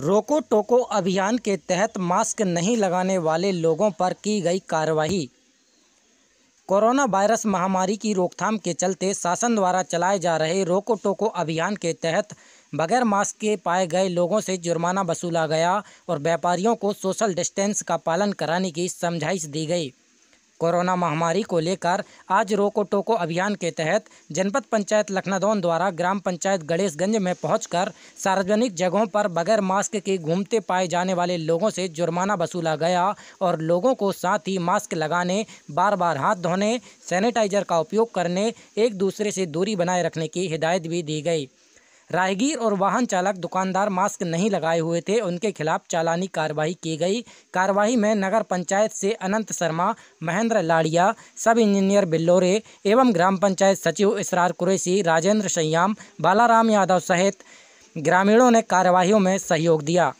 रोको टोको अभियान के तहत मास्क नहीं लगाने वाले लोगों पर की गई कार्रवाई कोरोना वायरस महामारी की रोकथाम के चलते शासन द्वारा चलाए जा रहे रोको टोको अभियान के तहत बगैर मास्क के पाए गए लोगों से जुर्माना वसूला गया और व्यापारियों को सोशल डिस्टेंस का पालन कराने की समझाइश दी गई कोरोना महामारी को लेकर आज रोको टोको अभियान के तहत जनपद पंचायत लखनादौन द्वारा ग्राम पंचायत गणेशगंज में पहुंचकर सार्वजनिक जगहों पर बगैर मास्क के घूमते पाए जाने वाले लोगों से जुर्माना वसूला गया और लोगों को साथ ही मास्क लगाने बार बार हाथ धोने सैनिटाइजर का उपयोग करने एक दूसरे से दूरी बनाए रखने की हिदायत भी दी गई राहगीर और वाहन चालक दुकानदार मास्क नहीं लगाए हुए थे उनके खिलाफ चालानी कार्रवाई की गई कार्रवाई में नगर पंचायत से अनंत शर्मा महेंद्र लाड़िया सब इंजीनियर बिल्लोरे एवं ग्राम पंचायत सचिव इसरार कुरैसी राजेंद्र सयाम बालाराम यादव सहित ग्रामीणों ने कार्यवाही में सहयोग दिया